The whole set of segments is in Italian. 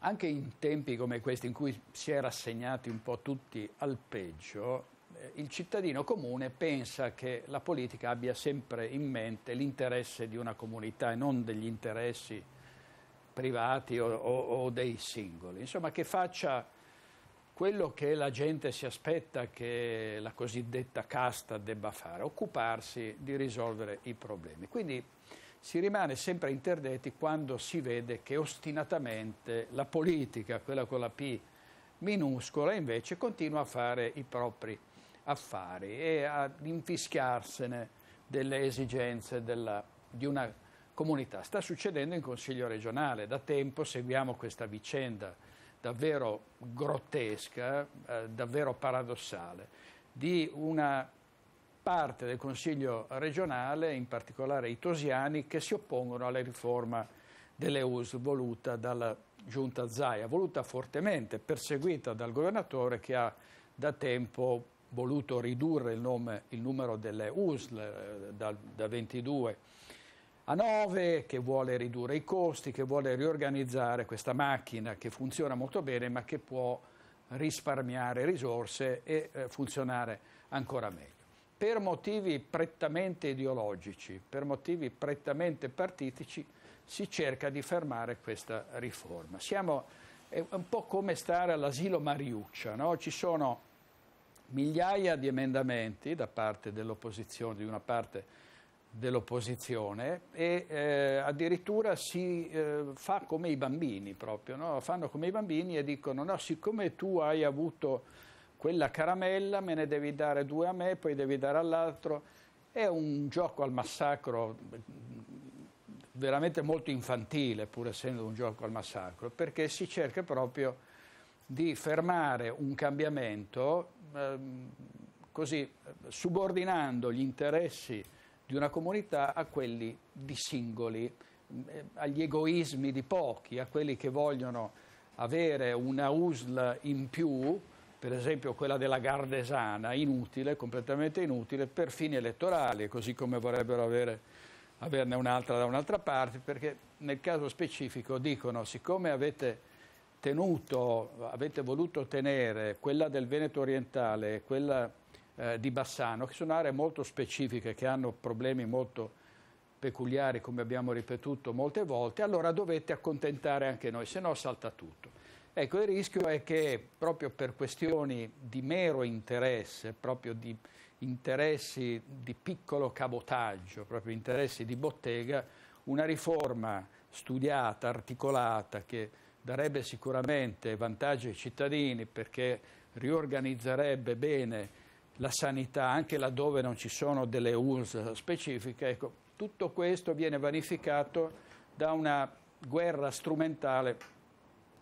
anche in tempi come questi in cui si è rassegnati un po' tutti al peggio, eh, il cittadino comune pensa che la politica abbia sempre in mente l'interesse di una comunità e non degli interessi privati o, o, o dei singoli, insomma che faccia quello che la gente si aspetta che la cosiddetta casta debba fare, occuparsi di risolvere i problemi. Quindi si rimane sempre interdetti quando si vede che ostinatamente la politica, quella con la P minuscola, invece continua a fare i propri affari e ad infischiarsene delle esigenze della, di una comunità. Sta succedendo in Consiglio regionale, da tempo seguiamo questa vicenda davvero grottesca, eh, davvero paradossale, di una parte del Consiglio regionale, in particolare i tosiani, che si oppongono alla riforma dell'EUS voluta dalla giunta Zaia, voluta fortemente, perseguita dal governatore che ha da tempo voluto ridurre il, nome, il numero delle USL eh, da, da 22 a 9, che vuole ridurre i costi, che vuole riorganizzare questa macchina che funziona molto bene ma che può risparmiare risorse e eh, funzionare ancora meglio per motivi prettamente ideologici, per motivi prettamente partitici, si cerca di fermare questa riforma. Siamo, è un po' come stare all'asilo Mariuccia, no? ci sono migliaia di emendamenti da parte dell'opposizione, di una parte dell'opposizione e eh, addirittura si eh, fa come i bambini proprio, no? fanno come i bambini e dicono no, siccome tu hai avuto quella caramella me ne devi dare due a me, poi devi dare all'altro. È un gioco al massacro veramente molto infantile, pur essendo un gioco al massacro, perché si cerca proprio di fermare un cambiamento ehm, così subordinando gli interessi di una comunità a quelli di singoli, ehm, agli egoismi di pochi, a quelli che vogliono avere una usla in più per esempio quella della Gardesana, inutile, completamente inutile, per fini elettorali, così come vorrebbero avere, averne un'altra da un'altra parte, perché nel caso specifico dicono, siccome avete tenuto, avete voluto tenere quella del Veneto orientale e quella eh, di Bassano, che sono aree molto specifiche, che hanno problemi molto peculiari, come abbiamo ripetuto molte volte, allora dovete accontentare anche noi, se no salta tutto. Ecco, il rischio è che proprio per questioni di mero interesse, proprio di interessi di piccolo cabotaggio, proprio interessi di bottega, una riforma studiata, articolata, che darebbe sicuramente vantaggio ai cittadini perché riorganizzerebbe bene la sanità anche laddove non ci sono delle URSS specifiche, ecco, tutto questo viene vanificato da una guerra strumentale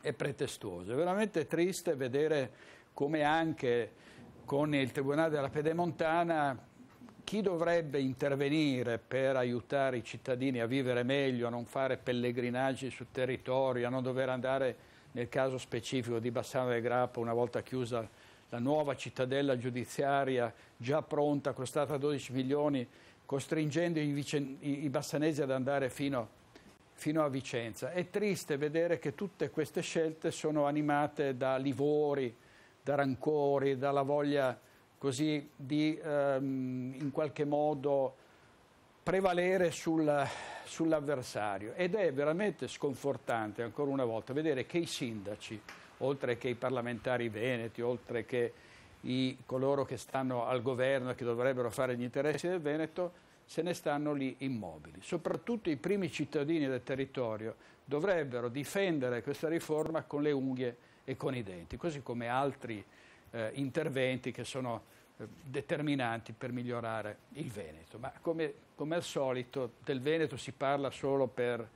e pretestuoso. È veramente triste vedere come anche con il Tribunale della Pedemontana chi dovrebbe intervenire per aiutare i cittadini a vivere meglio, a non fare pellegrinaggi sul territorio, a non dover andare nel caso specifico di Bassano del Grappa una volta chiusa la nuova cittadella giudiziaria già pronta, costata 12 milioni, costringendo i, vice, i bassanesi ad andare fino fino a Vicenza. È triste vedere che tutte queste scelte sono animate da livori, da rancori, dalla voglia così di ehm, in qualche modo prevalere sul, sull'avversario. Ed è veramente sconfortante, ancora una volta, vedere che i sindaci, oltre che i parlamentari veneti, oltre che i, coloro che stanno al governo e che dovrebbero fare gli interessi del Veneto, se ne stanno lì immobili. Soprattutto i primi cittadini del territorio dovrebbero difendere questa riforma con le unghie e con i denti, così come altri eh, interventi che sono eh, determinanti per migliorare il Veneto. Ma come, come al solito del Veneto si parla solo per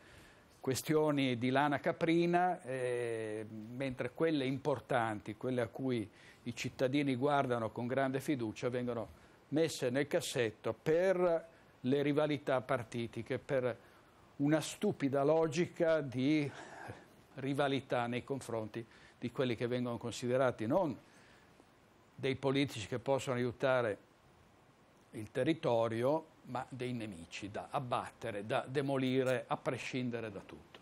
questioni di lana caprina, eh, mentre quelle importanti, quelle a cui i cittadini guardano con grande fiducia, vengono messe nel cassetto per le rivalità partitiche per una stupida logica di rivalità nei confronti di quelli che vengono considerati non dei politici che possono aiutare il territorio, ma dei nemici da abbattere, da demolire a prescindere da tutto.